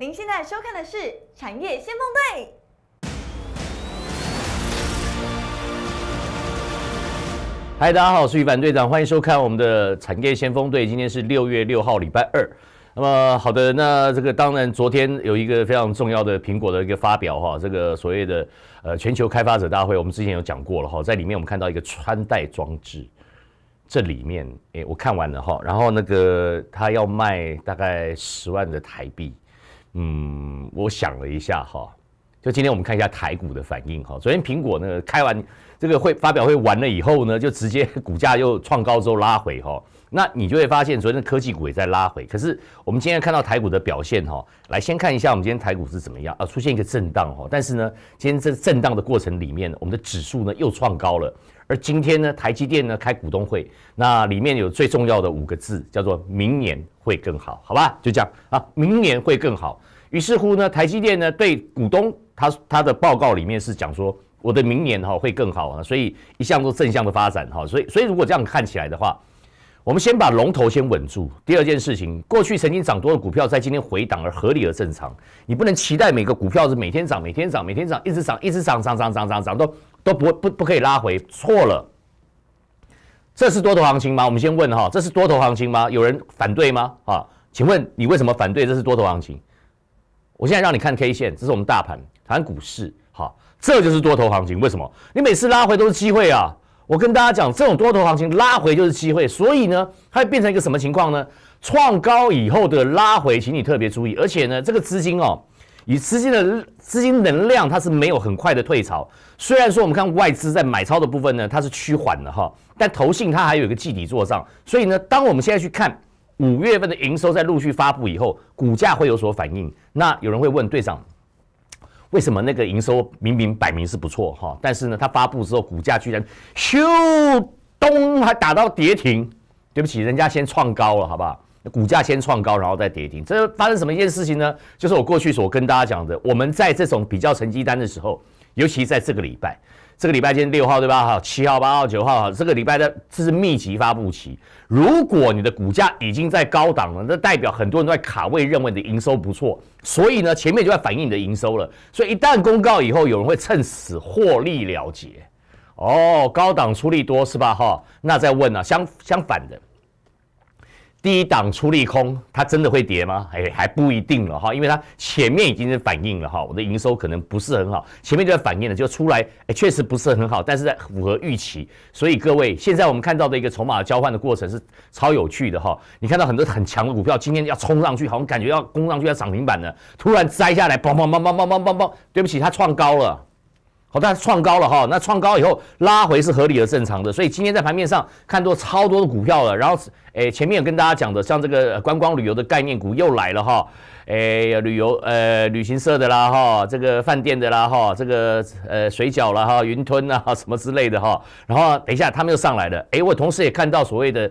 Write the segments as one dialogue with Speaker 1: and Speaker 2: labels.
Speaker 1: 您现在收看的是《产业先锋队》。嗨，大家好，我是雨凡队长，欢迎收看我们的《产业先锋队》。今天是六月六号，礼拜二。那么，好的，那这个当然，昨天有一个非常重要的苹果的一个发表哈，这个所谓的呃全球开发者大会，我们之前有讲过了哈，在里面我们看到一个穿戴装置。这里面，哎，我看完了哈，然后那个他要卖大概十万的台币。嗯，我想了一下哈，就今天我们看一下台股的反应哈。昨天苹果呢开完这个会，发表会完了以后呢，就直接股价又创高之后拉回哈。那你就会发现昨天的科技股也在拉回。可是我们今天看到台股的表现哈，来先看一下我们今天台股是怎么样啊，出现一个震荡哈。但是呢，今天这震荡的过程里面，我们的指数呢又创高了。而今天呢，台积电呢开股东会，那里面有最重要的五个字，叫做明年会更好，好吧？就这样啊，明年会更好。于是乎呢，台积电呢对股东，他他的报告里面是讲说，我的明年哈会更好啊，所以一向都正向的发展哈，所以所以如果这样看起来的话，我们先把龙头先稳住。第二件事情，过去曾经涨多的股票在今天回档而合理而正常，你不能期待每个股票是每天涨、每天涨、每天涨，一直涨、一直涨、涨涨涨涨涨都都不不不可以拉回，错了，这是多头行情吗？我们先问哈，这是多头行情吗？有人反对吗？啊，请问你为什么反对这是多头行情？我现在让你看 K 线，这是我们大盘，谈股市，好，这就是多头行情。为什么？你每次拉回都是机会啊！我跟大家讲，这种多头行情拉回就是机会，所以呢，它会变成一个什么情况呢？创高以后的拉回，请你特别注意，而且呢，这个资金哦。以资金的资金能量，它是没有很快的退潮。虽然说我们看外资在买超的部分呢，它是趋缓的哈，但投信它还有一个基底做上，所以呢，当我们现在去看五月份的营收在陆续发布以后，股价会有所反应。那有人会问队长，为什么那个营收明明摆明是不错哈，但是呢，它发布之后股价居然咻咚还打到跌停？对不起，人家先创高了，好不好？股价先创高，然后再跌停，这发生什么一件事情呢？就是我过去所跟大家讲的，我们在这种比较成绩单的时候，尤其在这个礼拜，这个礼拜今天六号对吧？哈，七号、八号、九号，哈，这个礼拜的这是密集发布期。如果你的股价已经在高档了，那代表很多人都在卡位，认为你的营收不错，所以呢，前面就在反映你的营收了。所以一旦公告以后，有人会趁此获利了结。哦，高档出力多是吧？哈，那再问呢？相相反的。第一档出利空，它真的会跌吗？哎，还不一定了哈，因为它前面已经是反应了哈，我的营收可能不是很好，前面就在反应了，就出来，哎，确实不是很好，但是在符合预期，所以各位现在我们看到的一个筹码交换的过程是超有趣的哈，你看到很多很强的股票今天要冲上去，好像感觉要攻上去要涨停板了，突然摘下来，砰砰砰砰砰砰砰砰，对不起，它创高了。好，它创高了哈，那创高以后拉回是合理的、正常的，所以今天在盘面上看多超多的股票了。然后，诶，前面有跟大家讲的，像这个观光旅游的概念股又来了哈，诶，旅游呃旅行社的啦哈，这个饭店的啦哈，这个呃水饺啦哈，云吞啊什么之类的哈。然后等一下，他们又上来了，哎，我同时也看到所谓的。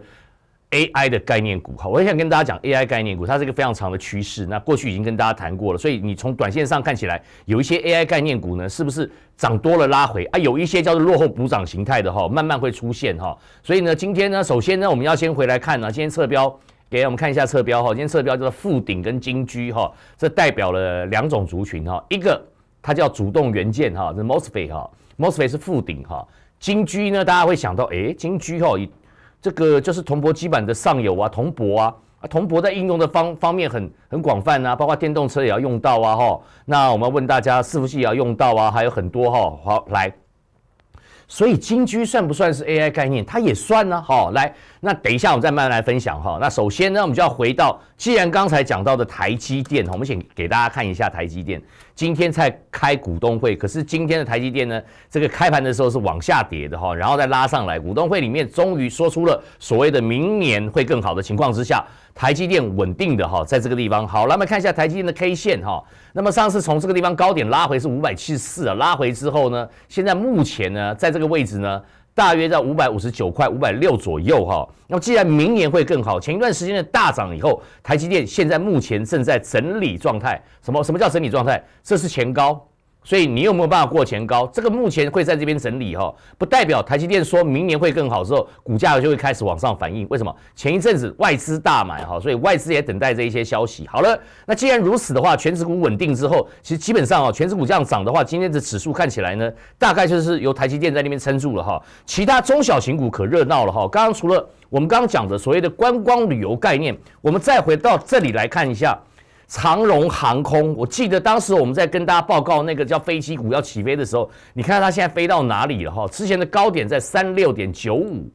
Speaker 1: AI 的概念股，哈，我想跟大家讲，AI 概念股它是一个非常长的趋势。那过去已经跟大家谈过了，所以你从短线上看起来，有一些 AI 概念股呢，是不是涨多了拉回啊？有一些叫做落后补涨形态的哈，慢慢会出现哈。所以呢，今天呢，首先呢，我们要先回来看呢，今天测标给我们看一下测标哈，今天测标叫做富鼎跟金居哈，这代表了两种族群哈，一个它叫主动元件哈，这 mosfet 哈，mosfet 是富鼎哈，金居呢，大家会想到，哎，金居哈。这个就是铜箔基板的上游啊，铜箔啊，啊铜箔在应用的方方面很很广泛呐，包括电动车也要用到啊哈。那我们问大家，伺服器也要用到啊，还有很多哈。好，来，所以金居算不算是 AI 概念？它也算呢。好，来，那等一下我们再慢慢来分享哈。那首先呢，我们就要回到，既然刚才讲到的台积电，我们请给大家看一下台积电。今天才开股东会，可是今天的台积电呢？这个开盘的时候是往下跌的哈，然后再拉上来。股东会里面终于说出了所谓的明年会更好的情况之下，台积电稳定的哈，在这个地方。好那我看一下台积电的 K 线哈。那么上次从这个地方高点拉回是五百七十四啊，拉回之后呢，现在目前呢，在这个位置呢。大约在五百五十九块、五百六左右哈。那么既然明年会更好，前一段时间的大涨以后，台积电现在目前正在整理状态。什么？什么叫整理状态？这是前高。所以你有没有办法过前高？这个目前会在这边整理哈，不代表台积电说明年会更好之后，股价就会开始往上反应。为什么？前一阵子外资大买哈，所以外资也等待这一些消息。好了，那既然如此的话，全指股稳定之后，其实基本上啊，全指股这样涨的话，今天的指数看起来呢，大概就是由台积电在那边撑住了哈。其他中小型股可热闹了哈。刚刚除了我们刚刚讲的所谓的观光旅游概念，我们再回到这里来看一下。长荣航空，我记得当时我们在跟大家报告那个叫飞机股要起飞的时候，你看它现在飞到哪里了哈？之前的高点在三六点九五，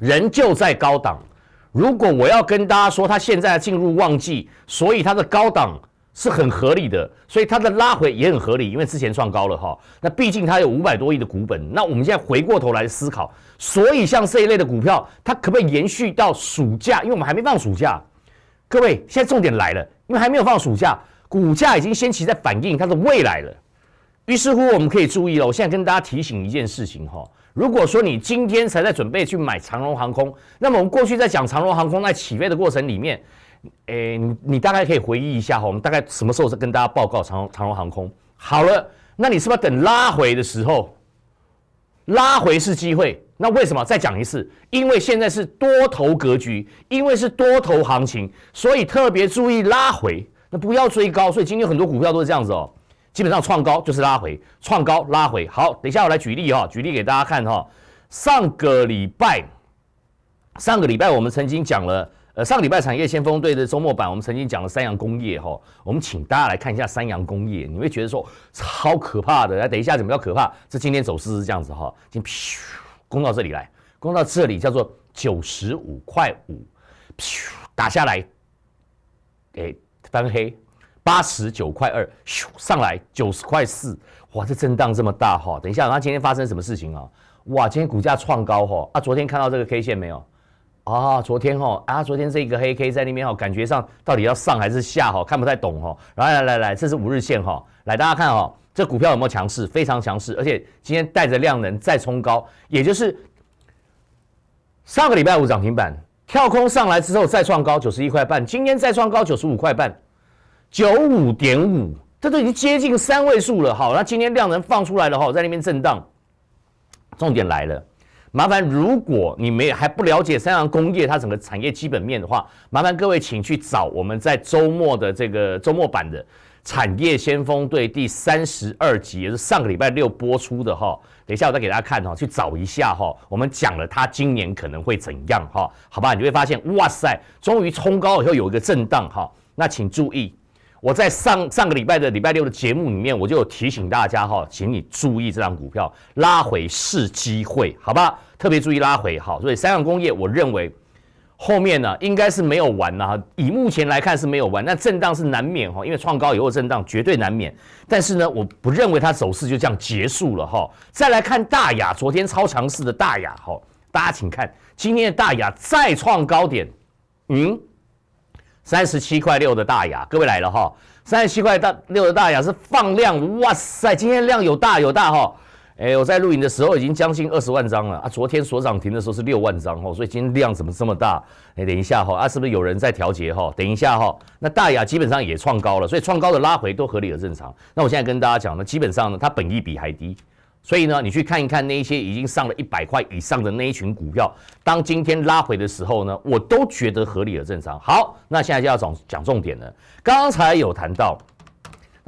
Speaker 1: 仍旧在高档。如果我要跟大家说，它现在进入旺季，所以它的高档是很合理的，所以它的拉回也很合理，因为之前创高了哈。那毕竟它有五百多亿的股本，那我们现在回过头来思考，所以像这一类的股票，它可不可以延续到暑假？因为我们还没放暑假。各位，现在重点来了，因为还没有放暑假，股价已经先起在反映它的未来了。于是乎，我们可以注意了。我现在跟大家提醒一件事情哈，如果说你今天才在准备去买长荣航空，那么我们过去在讲长荣航空在起飞的过程里面，诶，你你大概可以回忆一下哈，我们大概什么时候是跟大家报告长长荣航空？好了，那你是不是要等拉回的时候，拉回是机会？那为什么再讲一次？因为现在是多头格局，因为是多头行情，所以特别注意拉回，那不要追高。所以今天很多股票都是这样子哦，基本上创高就是拉回，创高拉回。好，等一下我来举例哈，举例给大家看哈。上个礼拜，上个礼拜我们曾经讲了，呃，上礼拜产业先锋队的周末版，我们曾经讲了三洋工业哈。我们请大家来看一下三洋工业，你会觉得说超可怕的。来，等一下怎么叫可怕？这今天走势是这样子哈，今天。攻到这里来，攻到这里叫做九十五块五，咻打下来，诶翻黑，八十九块二，咻上来九十块四，哇这震荡这么大哈，等一下，那今天发生什么事情啊？哇，今天股价创高哈，啊昨天看到这个 K 线没有？啊昨天哈，啊昨天这一个黑 K 在那边哈，感觉上到底要上还是下哈，看不太懂哈。来来来来，这是五日线哈，来大家看哈。这股票有没有强势？非常强势，而且今天带着量能再冲高，也就是上个礼拜五涨停板跳空上来之后再创高九十一块半，今天再创高九十五块半，九五点五，这都已经接近三位数了。好，那今天量能放出来了哈，在那边震荡，重点来了，麻烦如果你没还不了解三洋工业它整个产业基本面的话，麻烦各位请去找我们在周末的这个周末版的。产业先锋队第三十二集也是上个礼拜六播出的哈，等一下我再给大家看哈，去找一下哈，我们讲了它今年可能会怎样哈，好吧？你会发现，哇塞，终于冲高以后有一个震荡哈，那请注意，我在上上个礼拜的礼拜六的节目里面我就有提醒大家哈，请你注意这张股票拉回是机会，好吧？特别注意拉回，哈。所以三洋工业，我认为。后面呢，应该是没有完啦。以目前来看是没有完，那震荡是难免哈，因为创高以后震荡绝对难免。但是呢，我不认为它走势就这样结束了哈。再来看大雅，昨天超强势的大雅哈，大家请看，今天的大雅再创高点，嗯，三十七块六的大雅，各位来了哈，三十七块大六的大雅是放量，哇塞，今天量有大有大哈。哎，我在录影的时候已经将近二十万张了啊！昨天所涨停的时候是六万张，哦，所以今天量怎么这么大？哎，等一下哈，啊，是不是有人在调节哈？等一下哈，那大雅基本上也创高了，所以创高的拉回都合理的正常。那我现在跟大家讲呢，基本上呢，它本益比还低，所以呢，你去看一看那些已经上了一百块以上的那一群股票，当今天拉回的时候呢，我都觉得合理的正常。好，那现在就要讲讲重点了，刚才有谈到。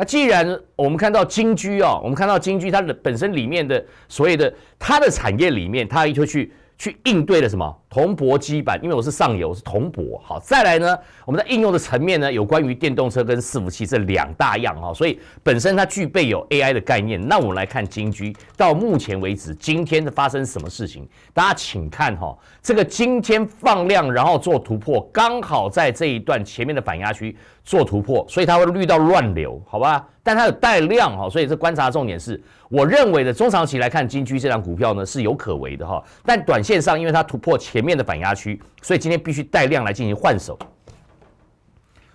Speaker 1: 那既然我们看到金居哦，我们看到金居它的本身里面的所谓的它的产业里面，它就去去应对了什么铜箔基板，因为我是上游是铜箔。好，再来呢，我们在应用的层面呢，有关于电动车跟伺服器这两大样哦，所以本身它具备有 AI 的概念。那我们来看金居到目前为止今天的发生什么事情，大家请看哈，这个今天放量然后做突破，刚好在这一段前面的反压区。做突破，所以它会遇到乱流，好吧？但它有带量哈，所以这观察重点是，我认为的中长期来看，金居这张股票呢是有可为的哈。但短线上，因为它突破前面的反压区，所以今天必须带量来进行换手。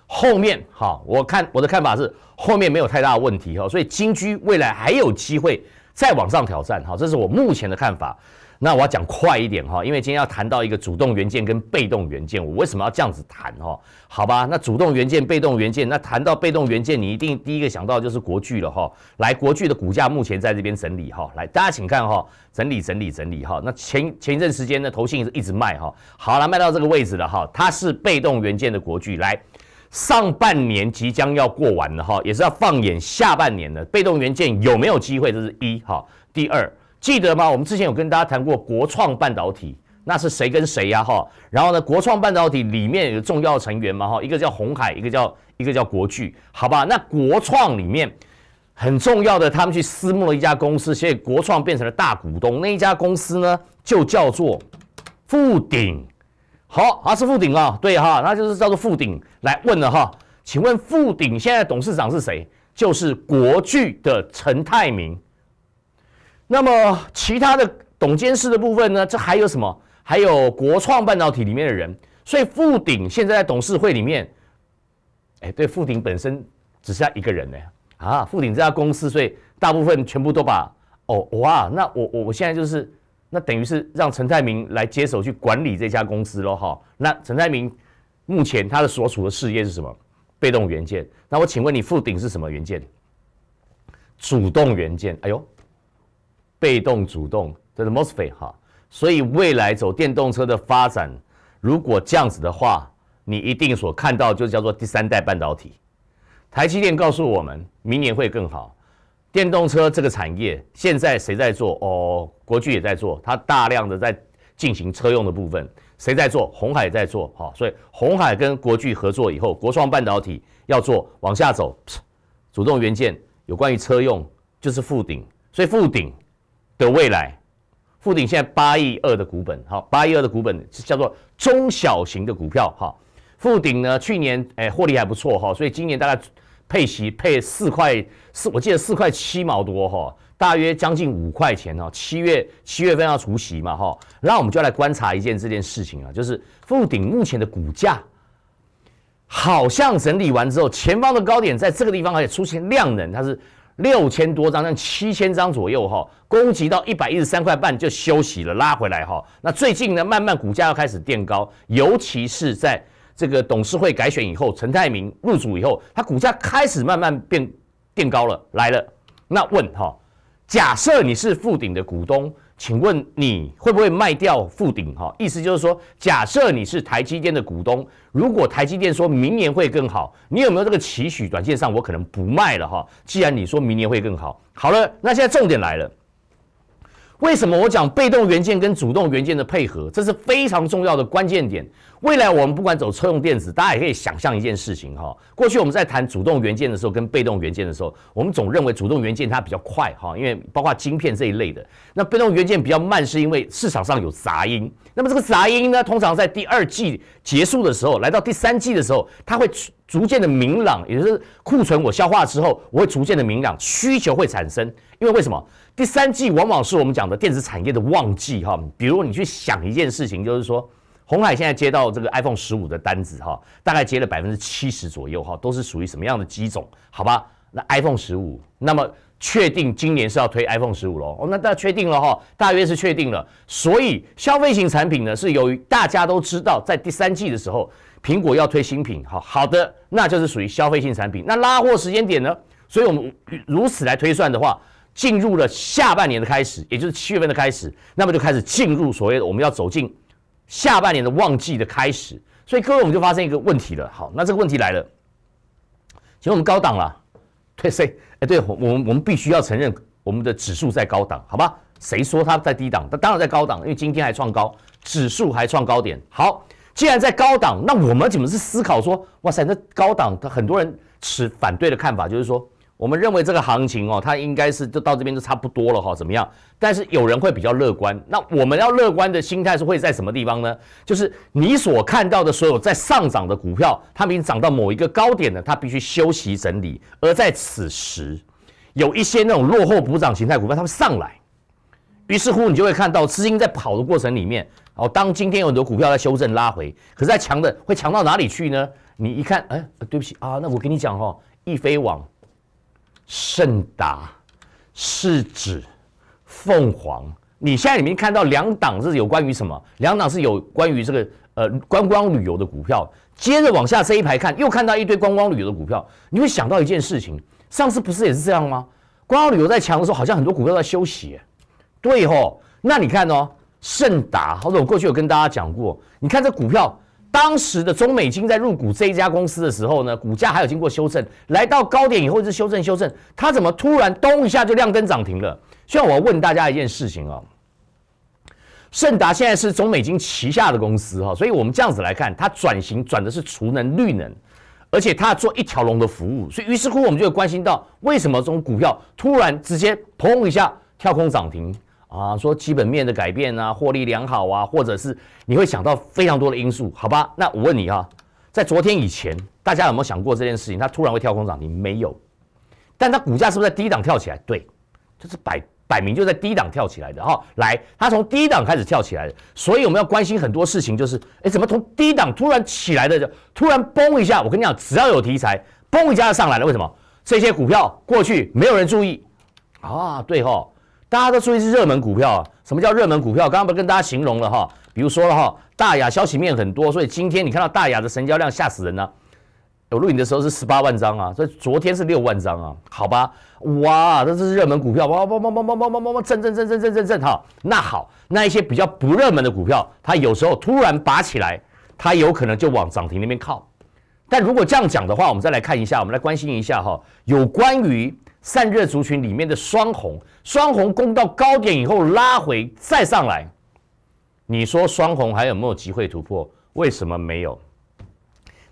Speaker 1: 后面哈，我看我的看法是，后面没有太大问题哈，所以金居未来还有机会再往上挑战哈，这是我目前的看法。那我要讲快一点哈，因为今天要谈到一个主动元件跟被动元件，我为什么要这样子谈哈？好吧，那主动元件、被动元件，那谈到被动元件，你一定第一个想到就是国巨了哈。来，国巨的股价目前在这边整理哈。来，大家请看哈，整理整理整理哈。那前前一阵时间呢，投信一直卖哈，好了，卖到这个位置了哈，它是被动元件的国巨。来，上半年即将要过完了哈，也是要放眼下半年的被动元件有没有机会，这是一哈。第二。记得吗？我们之前有跟大家谈过国创半导体，那是谁跟谁呀？哈，然后呢，国创半导体里面有重要成员嘛？哈，一个叫红海，一个叫一个叫国巨，好吧？那国创里面很重要的，他们去私募了一家公司，所以国创变成了大股东。那一家公司呢，就叫做富鼎。好，啊是富鼎啊？对哈，那就是叫做富鼎。来问了哈，请问富鼎现在董事长是谁？就是国巨的陈泰明。那么其他的董监事的部分呢？这还有什么？还有国创半导体里面的人。所以富鼎现在在董事会里面，哎，对，富鼎本身只剩下一个人呢。啊，富鼎这家公司，所以大部分全部都把哦，哇，那我我我现在就是，那等于是让陈泰明来接手去管理这家公司咯。哈。那陈泰明目前他的所属的事业是什么？被动元件。那我请问你，富鼎是什么元件？主动元件。哎呦。被动、主动，这是 most 费哈，所以未来走电动车的发展，如果这样子的话，你一定所看到就叫做第三代半导体。台积电告诉我们，明年会更好。电动车这个产业，现在谁在做？哦，国巨也在做，它大量的在进行车用的部分。谁在做？红海在做，哈，所以红海跟国巨合作以后，国创半导体要做往下走，主动元件有关于车用就是覆顶，所以覆顶。的未来，富鼎现在八亿二的股本，好，八亿二的股本是叫做中小型的股票，哈。富鼎呢去年哎获利还不错，哈，所以今年大概配息配四块，四，我记得四块七毛多，哈，大约将近五块钱哦。七月七月份要除息嘛，哈，那我们就来观察一件这件事情啊，就是富鼎目前的股价好像整理完之后，前方的高点在这个地方，而且出现量能，它是。六千多张，那七千张左右哈，攻击到一百一十三块半就休息了，拉回来哈。那最近呢，慢慢股价要开始垫高，尤其是在这个董事会改选以后，陈泰明入主以后，它股价开始慢慢变垫高了，来了。那问哈，假设你是富鼎的股东。请问你会不会卖掉富鼎哈？意思就是说，假设你是台积电的股东，如果台积电说明年会更好，你有没有这个期许？软件上我可能不卖了哈。既然你说明年会更好，好了，那现在重点来了。为什么我讲被动元件跟主动元件的配合，这是非常重要的关键点。未来我们不管走车用电子，大家也可以想象一件事情哈。过去我们在谈主动元件的时候，跟被动元件的时候，我们总认为主动元件它比较快哈，因为包括晶片这一类的。那被动元件比较慢，是因为市场上有杂音。那么这个杂音呢，通常在第二季结束的时候，来到第三季的时候，它会。逐渐的明朗，也就是库存我消化之后，我会逐渐的明朗，需求会产生。因为为什么？第三季往往是我们讲的电子产业的旺季，哈。比如你去想一件事情，就是说，红海现在接到这个 iPhone 十五的单子，哈，大概接了百分之七十左右，哈，都是属于什么样的机种？好吧？那 iPhone 十五，那么确定今年是要推 iPhone 十五喽？哦，那大家确定了哈，大约是确定了。所以消费型产品呢，是由于大家都知道，在第三季的时候。苹果要推新品，好好的，那就是属于消费性产品。那拉货时间点呢？所以我们如此来推算的话，进入了下半年的开始，也就是七月份的开始，那么就开始进入所谓的我们要走进下半年的旺季的开始。所以各位，我们就发生一个问题了。好，那这个问题来了，请问我们高档了？对谁？哎，对我，我们我们必须要承认，我们的指数在高档，好吧？谁说它在低档？它当然在高档，因为今天还创高，指数还创高点。好。既然在高档，那我们怎么是思考说，哇塞，那高档，他很多人持反对的看法，就是说，我们认为这个行情哦，它应该是就到这边就差不多了哈，怎么样？但是有人会比较乐观，那我们要乐观的心态是会在什么地方呢？就是你所看到的所有在上涨的股票，它们已经涨到某一个高点了，它必须休息整理，而在此时，有一些那种落后补涨形态股票，它们上来。于是乎，你就会看到资金在跑的过程里面。哦，当今天有很多股票在修正拉回，可是，在强的会强到哪里去呢？你一看，哎，对不起啊，那我跟你讲哦，易飞网、盛达、市指、凤凰，你现在里面看到两档是有关于什么？两档是有关于这个呃观光旅游的股票。接着往下这一排看，又看到一堆观光旅游的股票，你会想到一件事情：上次不是也是这样吗？观光旅游在强的时候，好像很多股票在休息。对吼，那你看哦，盛达，或者我过去有跟大家讲过，你看这股票，当时的中美金在入股这一家公司的时候呢，股价还有经过修正，来到高点以后是修正修正，它怎么突然咚一下就亮灯涨停了？所以我要问大家一件事情哦。盛达现在是中美金旗下的公司哈，所以我们这样子来看，它转型转的是储能、绿能，而且它做一条龙的服务，所以于是乎我们就会关心到，为什么这种股票突然直接砰一下跳空涨停？啊，说基本面的改变啊，获利良好啊，或者是你会想到非常多的因素，好吧？那我问你啊，在昨天以前，大家有没有想过这件事情？它突然会跳空涨停？没有，但它股价是不是在低档跳起来？对，就是摆摆明就在低档跳起来的哈。来，它从低档开始跳起来的，所以我们要关心很多事情，就是哎，怎么从低档突然起来的，突然崩一下？我跟你讲，只要有题材，崩一下就上来了，为什么？这些股票过去没有人注意啊，对哈。大家都注意是热门股票，什么叫热门股票？刚刚不是跟大家形容了哈？比如说哈，大雅消息面很多，所以今天你看到大雅的成交量吓死人了。有录影的时候是十八万张啊，所以昨天是六万张啊，好吧？哇，这是热门股票哇哇哇哇哇哇哇哇嗡震震震震震震震哈！那好，那一些比较不热门的股票，它有时候突然拔起来，它有可能就往涨停那边靠。但如果这样讲的话，我们再来看一下，我们来关心一下哈，有关于散热族群里面的双红，双红攻到高点以后拉回再上来，你说双红还有没有机会突破？为什么没有？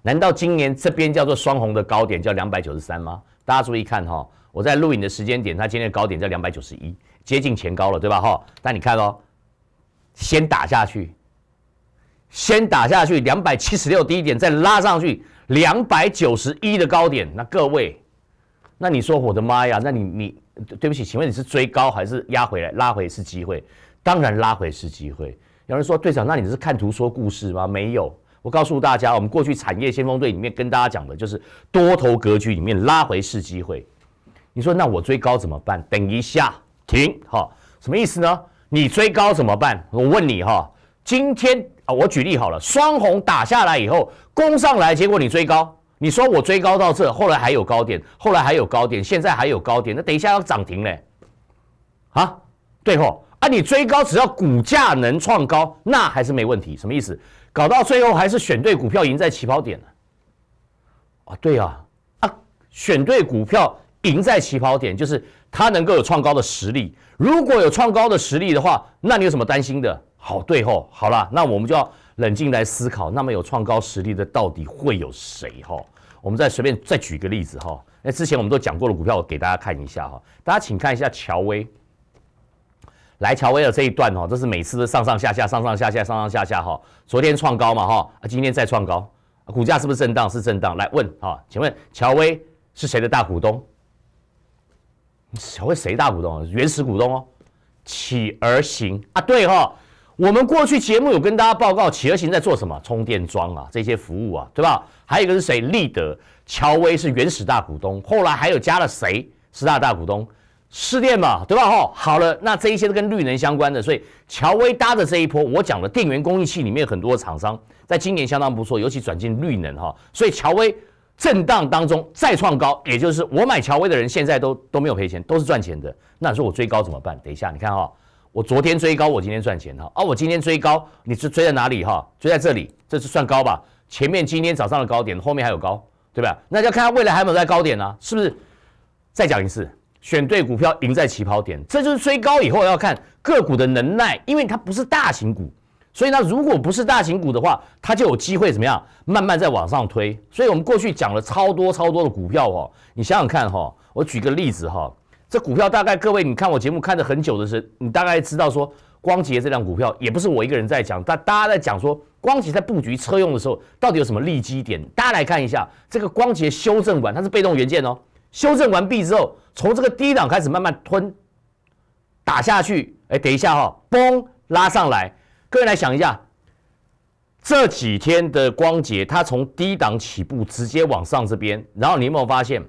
Speaker 1: 难道今年这边叫做双红的高点叫两百九十三吗？大家注意看哈，我在录影的时间点，它今天的高点在两百九十一，接近前高了，对吧？哈，但你看哦，先打下去。先打下去两百七十六低点，再拉上去两百九十一的高点。那各位，那你说我的妈呀！那你你对不起，请问你是追高还是压回来拉回是机会？当然拉回是机会。有人说队长，那你是看图说故事吗？没有，我告诉大家，我们过去产业先锋队里面跟大家讲的就是多头格局里面拉回是机会。你说那我追高怎么办？等一下停，好，什么意思呢？你追高怎么办？我问你哈，今天。啊，我举例好了，双红打下来以后攻上来，结果你追高，你说我追高到这，后来还有高点，后来还有高点，现在还有高点，那等一下要涨停嘞，啊，最后啊，你追高只要股价能创高，那还是没问题。什么意思？搞到最后还是选对股票赢在起跑点啊，对啊，啊，选对股票赢在起跑点，就是它能够有创高的实力。如果有创高的实力的话，那你有什么担心的？好对吼，好了，那我们就要冷静来思考，那么有创高实力的到底会有谁吼？我们再随便再举个例子吼，那之前我们都讲过的股票，我给大家看一下哈。大家请看一下乔威，来乔威的这一段哦，这是每次的上上下下，上上下下，上上下下哈。昨天创高嘛哈，啊今天再创高，股价是不是震荡？是震荡。来问哈，请问乔威是谁的大股东？乔威谁大股东？原始股东哦，企而行啊，对吼。我们过去节目有跟大家报告，企鹅行在做什么？充电桩啊，这些服务啊，对吧？还有一个是谁？立德、乔威是原始大股东，后来还有加了谁？十大大股东，失电嘛，对吧？哈，好了，那这一些都跟绿能相关的，所以乔威搭的这一波，我讲的电源供应器里面很多厂商在今年相当不错，尤其转进绿能哈。所以乔威震荡当中再创高，也就是我买乔威的人现在都都没有赔钱，都是赚钱的。那说我追高怎么办？等一下，你看哈。我昨天追高，我今天赚钱哈。啊，我今天追高，你是追在哪里哈？追在这里，这是算高吧？前面今天早上的高点，后面还有高，对吧？那要看它未来还有没有在高点呢？是不是？再讲一次，选对股票，赢在起跑点，这就是追高以后要看个股的能耐，因为它不是大型股，所以呢，如果不是大型股的话，它就有机会怎么样，慢慢再往上推。所以我们过去讲了超多超多的股票哈，你想想看哈，我举个例子哈。这股票大概各位，你看我节目看的很久的是，你大概知道说光洁这辆股票也不是我一个人在讲，但大家在讲说光洁在布局车用的时候到底有什么利基点？大家来看一下，这个光洁修正完，它是被动元件哦，修正完毕之后，从这个低档开始慢慢吞打下去，哎，等一下哈，嘣拉上来，各位来想一下，这几天的光洁它从低档起步，直接往上这边，然后你有没有发现，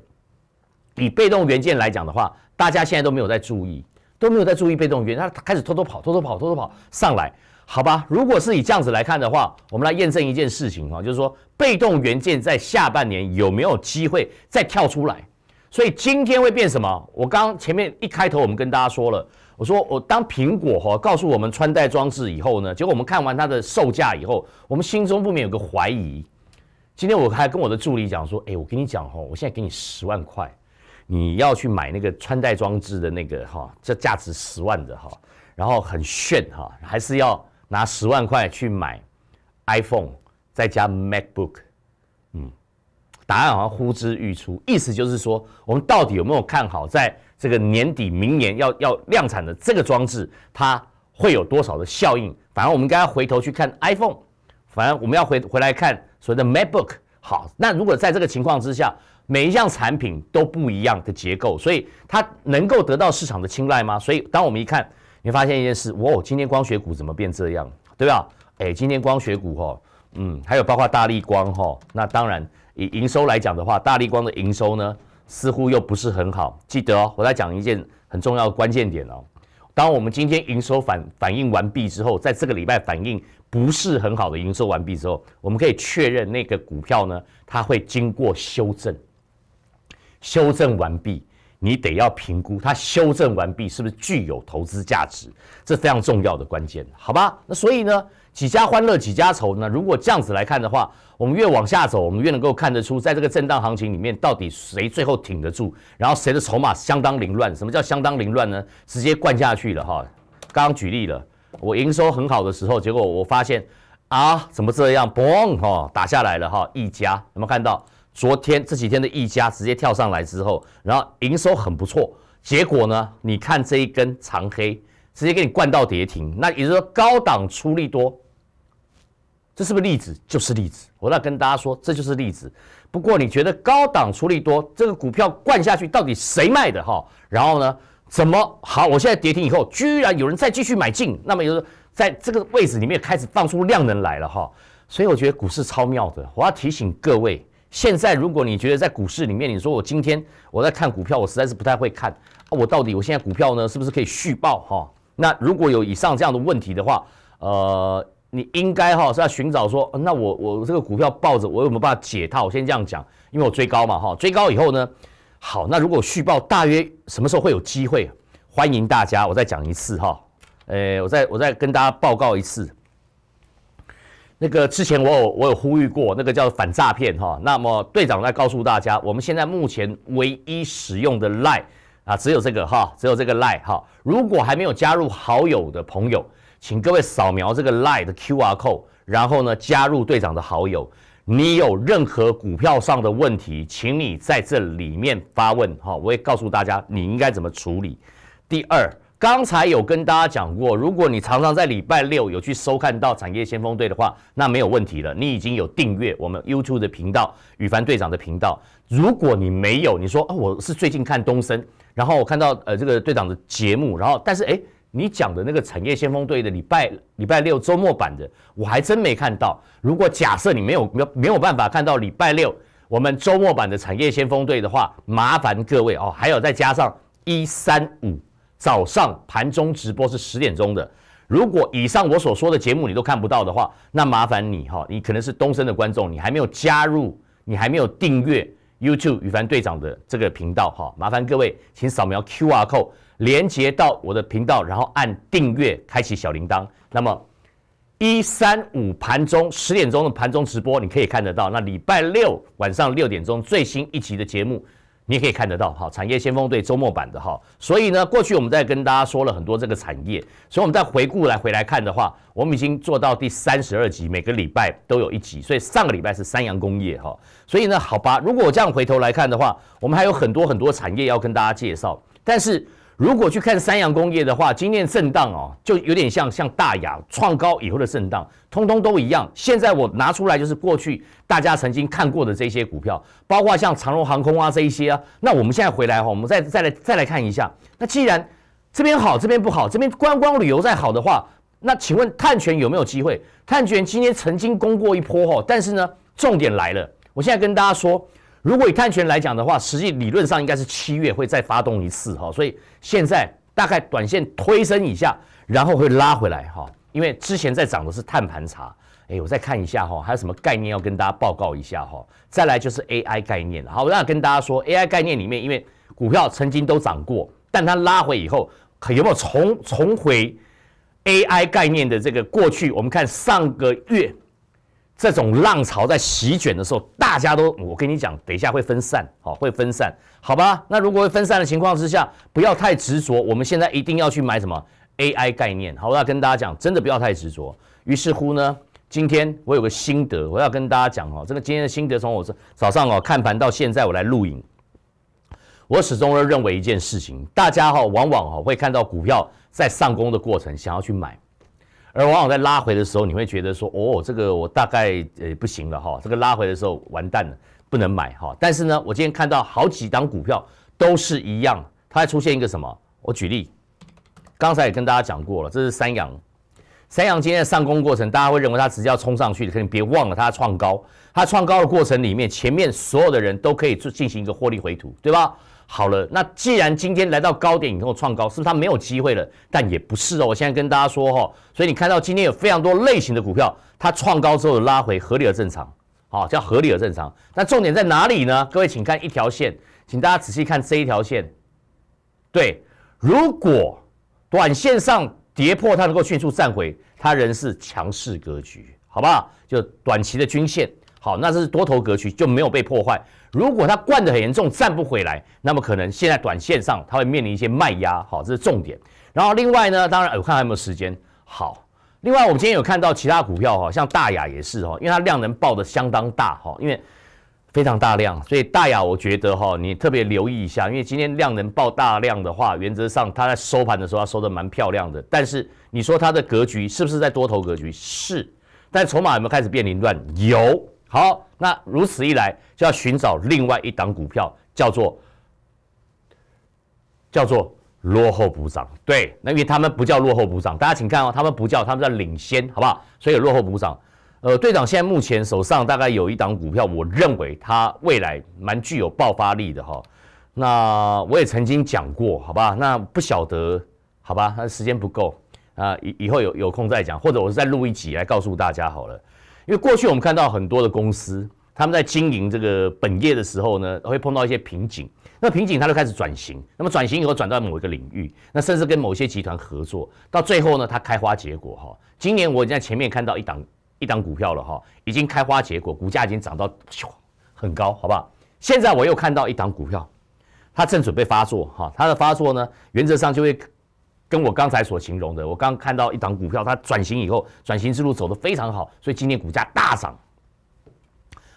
Speaker 1: 以被动元件来讲的话？大家现在都没有在注意，都没有在注意被动元件，它开始偷偷跑、偷偷跑、偷偷跑上来，好吧？如果是以这样子来看的话，我们来验证一件事情哈，就是说被动元件在下半年有没有机会再跳出来？所以今天会变什么？我刚前面一开头我们跟大家说了，我说我当苹果哈告诉我们穿戴装置以后呢，结果我们看完它的售价以后，我们心中不免有个怀疑。今天我还跟我的助理讲说，哎，我跟你讲哈，我现在给你十万块。你要去买那个穿戴装置的那个哈，这价值十万的哈，然后很炫哈，还是要拿十万块去买 iPhone 再加 MacBook，嗯，答案好像呼之欲出，意思就是说，我们到底有没有看好在这个年底明年要要量产的这个装置，它会有多少的效应？反而我们刚刚回头去看 iPhone，反而我们要回回来看所谓的 MacBook，好，那如果在这个情况之下。每一项产品都不一样的结构，所以它能够得到市场的青睐吗？所以当我们一看，你发现一件事，哇，今天光学股怎么变这样，对吧？哎，今天光学股哈，嗯，还有包括大力光哈，那当然以营收来讲的话，大力光的营收呢似乎又不是很好。记得哦，我在讲一件很重要的关键点哦。当我们今天营收反反应完毕之后，在这个礼拜反应不是很好的营收完毕之后，我们可以确认那个股票呢，它会经过修正。修正完毕，你得要评估它修正完毕是不是具有投资价值，这非常重要的关键，好吧？那所以呢，几家欢乐几家愁呢？如果这样子来看的话，我们越往下走，我们越能够看得出，在这个震荡行情里面，到底谁最后挺得住，然后谁的筹码相当凌乱。什么叫相当凌乱呢？直接灌下去了哈。刚刚举例了，我营收很好的时候，结果我发现啊，怎么这样，嘣哈，打下来了哈，一家有没有看到？昨天这几天的溢价直接跳上来之后，然后营收很不错，结果呢？你看这一根长黑，直接给你灌到跌停。那也就是说，高档出力多，这是不是例子？就是例子。我要跟大家说，这就是例子。不过你觉得高档出力多，这个股票灌下去到底谁卖的哈？然后呢？怎么好？我现在跌停以后，居然有人再继续买进，那么也就是在这个位置里面开始放出量能来了哈。所以我觉得股市超妙的。我要提醒各位。现在，如果你觉得在股市里面，你说我今天我在看股票，我实在是不太会看，我到底我现在股票呢，是不是可以续报？哈，那如果有以上这样的问题的话，呃，你应该哈是在寻找说，那我我这个股票抱着，我有没有办法解套？我先这样讲，因为我追高嘛，哈，追高以后呢，好，那如果续报，大约什么时候会有机会？欢迎大家，我再讲一次哈，呃，我再我再跟大家报告一次。那个之前我有我有呼吁过，那个叫反诈骗哈。那么队长在告诉大家，我们现在目前唯一使用的 Line 啊，只有这个哈，只有这个 Line 哈。如果还没有加入好友的朋友，请各位扫描这个 Line 的 QR code，然后呢加入队长的好友。你有任何股票上的问题，请你在这里面发问哈，我会告诉大家你应该怎么处理。第二。刚才有跟大家讲过，如果你常常在礼拜六有去收看到产业先锋队的话，那没有问题了，你已经有订阅我们 YouTube 的频道宇凡队长的频道。如果你没有，你说啊，我是最近看东升，然后我看到呃这个队长的节目，然后但是哎，你讲的那个产业先锋队的礼拜礼拜六周末版的，我还真没看到。如果假设你没有没有没有办法看到礼拜六我们周末版的产业先锋队的话，麻烦各位哦，还有再加上一三五。早上盘中直播是十点钟的，如果以上我所说的节目你都看不到的话，那麻烦你哈，你可能是东升的观众，你还没有加入，你还没有订阅 YouTube 宇凡队长的这个频道哈，麻烦各位请扫描 QR code 连接到我的频道，然后按订阅，开启小铃铛。那么一三五盘中十点钟的盘中直播你可以看得到，那礼拜六晚上六点钟最新一集的节目。你也可以看得到，好产业先锋队周末版的哈，所以呢，过去我们在跟大家说了很多这个产业，所以我们再回顾来回来看的话，我们已经做到第三十二集，每个礼拜都有一集，所以上个礼拜是三洋工业哈，所以呢，好吧，如果我这样回头来看的话，我们还有很多很多产业要跟大家介绍，但是。如果去看三洋工业的话，今天震荡哦，就有点像像大亚创高以后的震荡，通通都一样。现在我拿出来就是过去大家曾经看过的这些股票，包括像长荣航空啊这一些啊。那我们现在回来哈，我们再再来再来看一下。那既然这边好，这边不好，这边观光旅游再好的话，那请问碳权有没有机会？碳权今天曾经攻过一波哈，但是呢，重点来了，我现在跟大家说。如果以碳权来讲的话，实际理论上应该是七月会再发动一次哈，所以现在大概短线推升一下，然后会拉回来哈，因为之前在涨的是碳盘茶。哎，我再看一下哈，还有什么概念要跟大家报告一下哈。再来就是 AI 概念，好，那跟大家说，AI 概念里面，因为股票曾经都涨过，但它拉回以后，有没有重重回 AI 概念的这个过去？我们看上个月。这种浪潮在席卷的时候，大家都我跟你讲，等一下会分散，好，会分散，好吧？那如果会分散的情况之下，不要太执着。我们现在一定要去买什么 AI 概念，好，我要跟大家讲，真的不要太执着。于是乎呢，今天我有个心得，我要跟大家讲哦，这个今天的心得，从我这，早上哦看盘到现在，我来录影，我始终都认为一件事情，大家哈往往哈会看到股票在上攻的过程，想要去买。而往往在拉回的时候，你会觉得说，哦，这个我大概呃不行了哈，这个拉回的时候完蛋了，不能买哈。但是呢，我今天看到好几档股票都是一样，它还出现一个什么？我举例，刚才也跟大家讲过了，这是三羊，三羊今天上攻过程，大家会认为它直接要冲上去，可你别忘了它创高。它创高的过程里面，前面所有的人都可以进进行一个获利回吐，对吧？好了，那既然今天来到高点以后创高，是不是它没有机会了？但也不是哦。我现在跟大家说哈，所以你看到今天有非常多类型的股票，它创高之后的拉回，合理的正常，好叫合理的正常。那重点在哪里呢？各位，请看一条线，请大家仔细看这一条线。对，如果短线上跌破它，能够迅速站回，它仍是强势格局，好不好？就短期的均线。好，那这是多头格局就没有被破坏。如果它灌得很严重，站不回来，那么可能现在短线上它会面临一些卖压。好，这是重点。然后另外呢，当然我看有没有时间。好，另外我们今天有看到其他股票哈，像大雅也是哈，因为它量能报的相当大哈，因为非常大量，所以大雅我觉得哈，你特别留意一下，因为今天量能报大量的话，原则上它在收盘的时候它收的蛮漂亮的，但是你说它的格局是不是在多头格局？是，但筹码有没有开始变凌乱？有。好，那如此一来，就要寻找另外一档股票，叫做叫做落后补涨。对，那因为他们不叫落后补涨，大家请看哦，他们不叫，他们在领先，好不好？所以落后补涨，呃，队长现在目前手上大概有一档股票，我认为他未来蛮具有爆发力的哈。那我也曾经讲过，好吧？那不晓得，好吧？那时间不够啊，以以后有有空再讲，或者我再录一集来告诉大家好了。因为过去我们看到很多的公司，他们在经营这个本业的时候呢，会碰到一些瓶颈，那瓶颈它就开始转型。那么转型以后转到某一个领域，那甚至跟某些集团合作，到最后呢它开花结果哈。今年我已在前面看到一档一档股票了哈，已经开花结果，股价已经涨到很高，好不好？现在我又看到一档股票，它正准备发作哈，它的发作呢原则上就会。跟我刚才所形容的，我刚看到一档股票，它转型以后，转型之路走得非常好，所以今天股价大涨。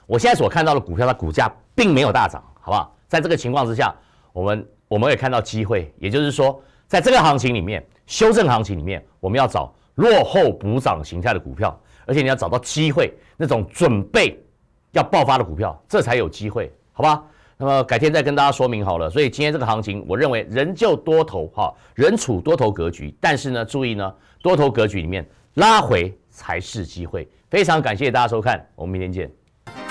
Speaker 1: 我现在所看到的股票它股价并没有大涨，好不好？在这个情况之下，我们我们会看到机会，也就是说，在这个行情里面，修正行情里面，我们要找落后补涨形态的股票，而且你要找到机会那种准备要爆发的股票，这才有机会，好不好？那么改天再跟大家说明好了。所以今天这个行情，我认为仍旧多头哈，仍处多头格局。但是呢，注意呢，多头格局里面拉回才是机会。非常感谢大家收看，我们明天见。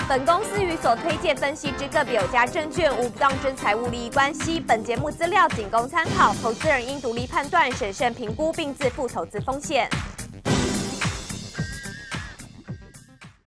Speaker 1: 本公司与所推荐分析之个别有价证券无不当之财务利益关系。本节目资料仅供参考，投资人应独立判断、审慎评估并自负投资风险。